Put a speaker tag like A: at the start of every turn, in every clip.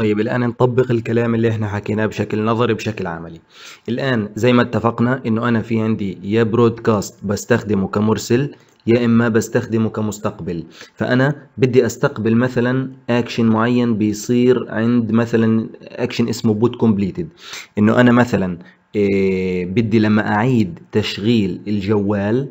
A: طيب الآن نطبق الكلام اللي احنا حكيناه بشكل نظري بشكل عملي الآن زي ما اتفقنا انه أنا في عندي يا برودكاست بستخدمه كمرسل يا إما بستخدمه كمستقبل فأنا بدي أستقبل مثلا أكشن معين بيصير عند مثلا أكشن اسمه بوت كومبليتد إنه أنا مثلا إيه بدي لما أعيد تشغيل الجوال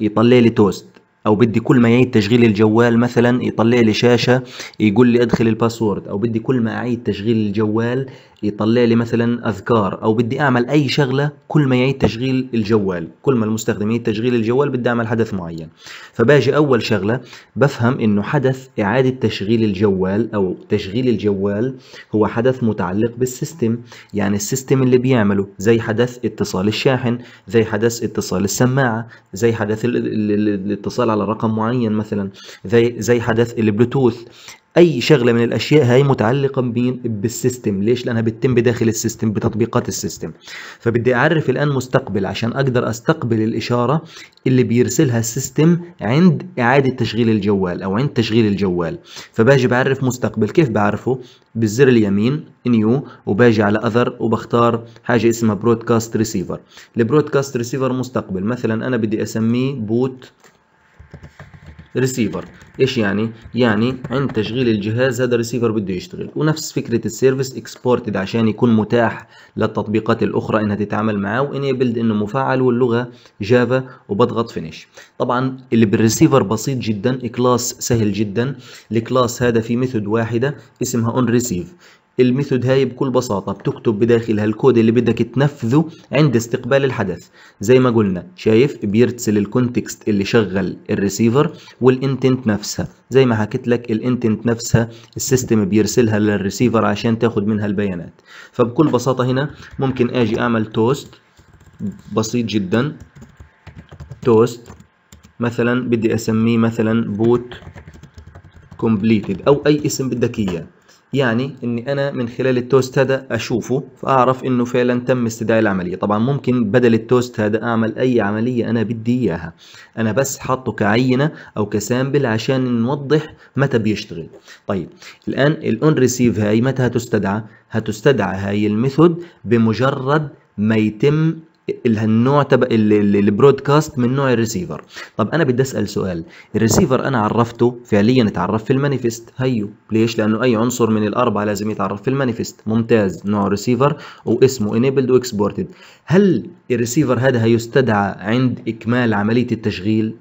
A: يطلع لي توست او بدي كل ما يعيد تشغيل الجوال مثلا يطلع لي شاشه يقول لي ادخل الباسورد او بدي كل ما اعيد تشغيل الجوال يطلع لي مثلا اذكار او بدي اعمل اي شغله كل ما يعيد تشغيل الجوال كل ما المستخدم يعيد تشغيل الجوال بدي اعمل حدث معين فباجي اول شغله بفهم انه حدث اعاده تشغيل الجوال او تشغيل الجوال هو حدث متعلق بالسيستم يعني السيستم اللي بيعمله زي حدث اتصال الشاحن زي حدث اتصال السماعه زي حدث الاتصال اتصل على رقم معين مثلا زي زي حدث البلوتوث اي شغله من الاشياء هي متعلقه بين بالسيستم ليش لانها بتتم بداخل السيستم بتطبيقات السيستم فبدي اعرف الان مستقبل عشان اقدر استقبل الاشاره اللي بيرسلها السيستم عند اعاده تشغيل الجوال او عند تشغيل الجوال فباجي بعرف مستقبل كيف بعرفه بالزر اليمين نيو وباجي على اذر وبختار حاجه اسمها برودكاست ريسيفر البرودكاست ريسيفر مستقبل مثلا انا بدي اسميه بوت ريسيفر ايش يعني يعني عند تشغيل الجهاز هذا الريسيفر بده يشتغل ونفس فكره السيرفيس اكسبورتد عشان يكون متاح للتطبيقات الاخرى انها تتعامل معاه وانيبلد انه مفعل واللغه جافا وبضغط فينيش طبعا اللي بالريسيفر بسيط جدا كلاس سهل جدا الكلاس هذا في ميثود واحده اسمها اون ريسيف الميثود هاي بكل بساطة بتكتب بداخلها الكود اللي بدك تنفذه عند استقبال الحدث زي ما قلنا شايف بيرسل الكونتكست اللي شغل الريسيفر والانتنت نفسها زي ما حكيت لك الانتنت نفسها السيستم بيرسلها للريسيفر عشان تاخد منها البيانات فبكل بساطة هنا ممكن اجي اعمل توست بسيط جدا توست مثلا بدي اسميه مثلا بوت كومبليتد او اي اسم بدك اياه يعني اني انا من خلال التوست هذا اشوفه فاعرف انه فعلا تم استدعاء العمليه طبعا ممكن بدل التوست هذا اعمل اي عمليه انا بدي اياها انا بس حاطه كعينه او كسامبل عشان نوضح متى بيشتغل طيب الان الاون ريسيف هاي متى هتستدعى هتستدعى هاي الميثود بمجرد ما يتم هالنوع تبع البرودكاست من نوع الريسيفر طب انا بدي اسال سؤال الريسيفر انا عرفته فعليا اتعرف في المانيفست هيو ليش لانه اي عنصر من الاربعه لازم يتعرف في المانيفست ممتاز نوع ريسيفر واسمه انيبلد واكسبورتد هل الريسيفر هذا هيستدعى عند اكمال عمليه التشغيل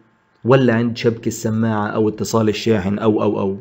A: ولا عند شبك السماعة أو اتصال الشاحن أو أو أو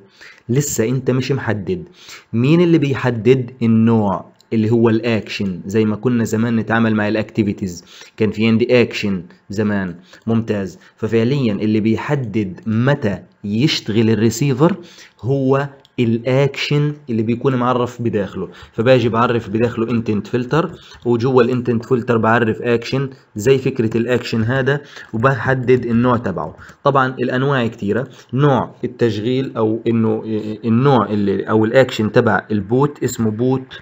A: لسه أنت مش محدد مين اللي بيحدد النوع اللي هو الاكشن زي ما كنا زمان نتعامل مع الاكتيفيتيز كان في عندي اكشن زمان ممتاز ففعليا اللي بيحدد متى يشتغل الريسيفر هو الاكشن اللي بيكون معرف بداخله فباجي بعرف بداخله انتنت فلتر وجوه الانتنت فلتر بعرف اكشن زي فكره الاكشن هذا وبحدد النوع تبعه طبعا الانواع كثيره نوع التشغيل او انه إيه، إيه، النوع اللي او الاكشن تبع البوت اسمه بوت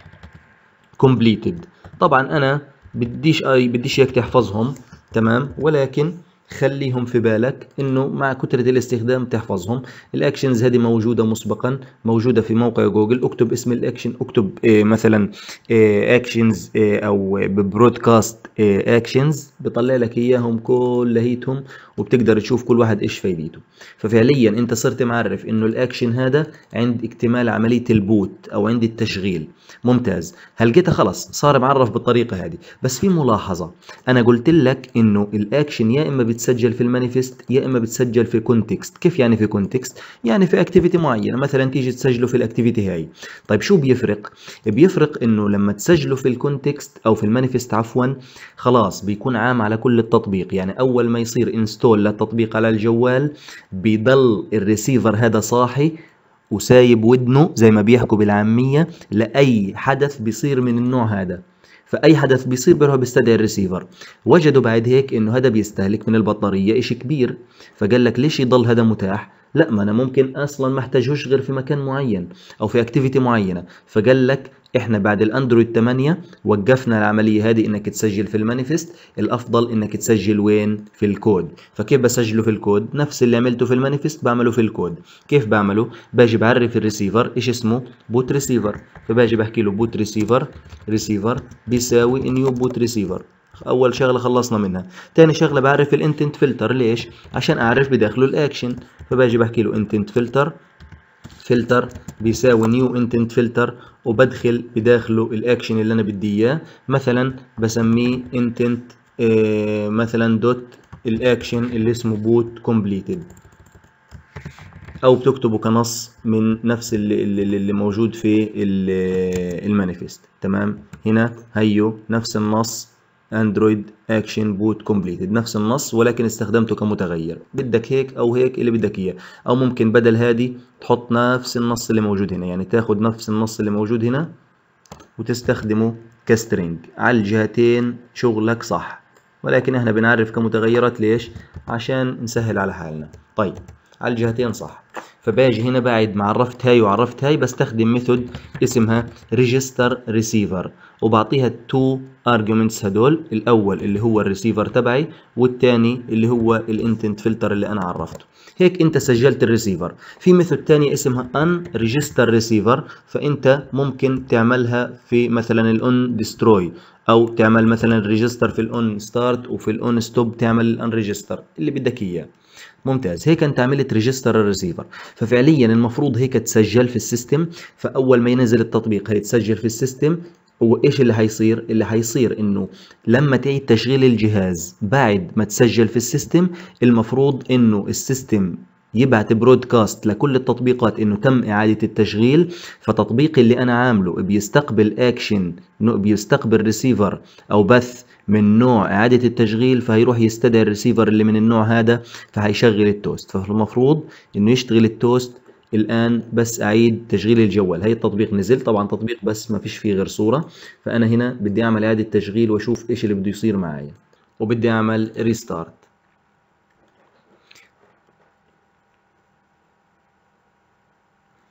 A: completed طبعا انا بديش اي بديش اياك تحفظهم تمام ولكن خليهم في بالك انه مع كثرة الاستخدام تحفظهم الاكشنز هذه موجودة مسبقا موجودة في موقع جوجل اكتب اسم الاكشن اكتب آه، مثلا آه، اكشنز آه، او برودكاست اكشنز بطلع لك اياهم كلهيتهم وبتقدر تشوف كل واحد ايش فايدته ففعليا انت صرت معرف انه الاكشن هذا عند اكتمال عملية البوت او عند التشغيل ممتاز هلقيتها خلص صار معرف بالطريقة هذه بس في ملاحظة انا قلت لك انه الاكشن يا اما بتسجل في المانيفست يا اما بتسجل في كونتكست كيف يعني في كونتكست يعني في اكتيفيتي معينه مثلا تيجي تسجله في الاكتيفيتي هاي طيب شو بيفرق بيفرق انه لما تسجله في الكونتكست او في المانيفست عفوا خلاص بيكون عام على كل التطبيق يعني اول ما يصير انستول للتطبيق على الجوال بيضل الريسيفر هذا صاحي وسايب ودنه زي ما بيحكوا بالعاميه لاي حدث بيصير من النوع هذا فاي حدث بيصير بيروح بيستدعي الريسيفر وجدوا بعد هيك انه هذا بيستهلك من البطاريه شيء كبير فقال لك ليش يضل هذا متاح لا ما انا ممكن اصلا ما احتاجهوش غير في مكان معين او في اكتيفيتي معينه فقال لك احنا بعد الاندرويد 8 وقفنا العمليه هذه انك تسجل في المانيفست الافضل انك تسجل وين في الكود فكيف بسجله في الكود نفس اللي عملته في المانيفست بعمله في الكود كيف بعمله باجي بعرف الريسيفر ايش اسمه بوت ريسيفر فباجي بحكي له بوت ريسيفر ريسيفر بيساوي نيو بوت ريسيفر اول شغله خلصنا منها تاني شغله بعرف الانتنت فلتر ليش عشان اعرف بداخله الاكشن فباجي بحكي له انتنت فلتر فلتر بيساوي نيو انتنت فلتر وبدخل بداخله الاكشن اللي انا بدي اياه مثلا بسميه انتنت آه، مثلا دوت الاكشن اللي اسمه بوت كومبليتد او بتكتبه كنص من نفس اللي, اللي موجود في آه، المانيفست تمام هنا هيو نفس النص اندرويد اكشن بوت كومبليتد نفس النص ولكن استخدمته كمتغير بدك هيك او هيك اللي بدك اياه او ممكن بدل هذه تحط نفس النص اللي موجود هنا يعني تاخذ نفس النص اللي موجود هنا وتستخدمه كسترينج على الجهتين شغلك صح ولكن احنا بنعرف كمتغيرات ليش عشان نسهل على حالنا طيب على الجهتين صح فباجي هنا بعد ما عرفت هاي وعرفت هاي بستخدم ميثود اسمها ريجستر ريسيفر وبعطيها تو ارجيومنتس هدول الاول اللي هو الريسيفر تبعي والثاني اللي هو الانتنت فلتر اللي انا عرفته هيك انت سجلت الريسيفر في ميثود ثانيه اسمها ان ريجستر ريسيفر فانت ممكن تعملها في مثلا الان ديستروي او تعمل مثلا ريجستر في الاون ستارت وفي الاون ستوب تعمل الان ريجستر اللي بدك اياه ممتاز هيك انت عملت ريجستر الريسيفر ففعليا المفروض هيك تسجل في السيستم فاول ما ينزل التطبيق هيتسجل في السيستم وايش اللي هيصير اللي هيصير انه لما تعيد تشغيل الجهاز بعد ما تسجل في السيستم المفروض انه السيستم يبعت برودكاست لكل التطبيقات انه تم اعاده التشغيل فتطبيقي اللي انا عامله بيستقبل اكشن بيستقبل ريسيفر او بث من نوع اعاده التشغيل فهيروح يستدعي الريسيفر اللي من النوع هذا فهيشغل التوست فالمفروض انه يشتغل التوست الان بس اعيد تشغيل الجوال هي التطبيق نزل طبعا تطبيق بس ما فيش فيه غير صوره فانا هنا بدي اعمل اعاده تشغيل واشوف ايش اللي بده يصير معايا وبدي اعمل ريستارت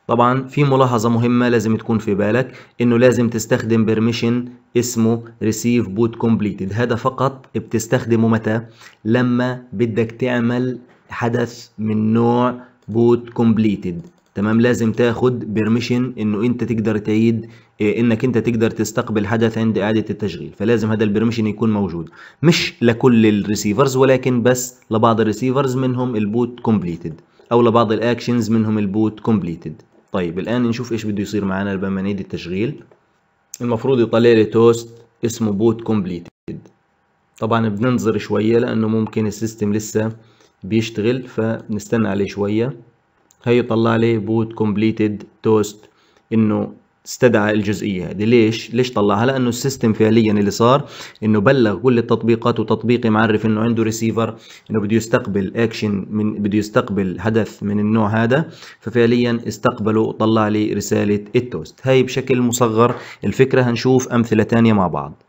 A: طبعا في ملاحظة مهمة لازم تكون في بالك انه لازم تستخدم بيرميشن اسمه ريسيف بوت كومبليتد هذا فقط بتستخدمه متى لما بدك تعمل حدث من نوع بوت كومبليتد تمام لازم تاخد بيرميشن انه انت تقدر تعيد إيه، انك انت تقدر تستقبل حدث عند اعاده التشغيل فلازم هذا البرميشن يكون موجود مش لكل الريسيفرز ولكن بس لبعض الريسيفرز منهم البوت كومبليتد او لبعض الاكشنز منهم البوت كومبليتد طيب الآن نشوف إيش بده يصير معنا لما نعيد التشغيل المفروض يطلع لي توست اسمه بوت كومبليتد طبعا بننظر شوية لأنه ممكن السيستم لسه بيشتغل فبنستنى عليه شوية هي طلع لي بوت كومبليتد توست إنه استدعى الجزئيه هذه ليش ليش طلعها لانه السيستم فعليا اللي صار انه بلغ كل التطبيقات وتطبيقي معرف انه عنده ريسيفر انه بده يستقبل اكشن من بده يستقبل حدث من النوع هذا ففعليا استقبله وطلع لي رساله التوست هاي بشكل مصغر الفكره هنشوف امثله ثانيه مع بعض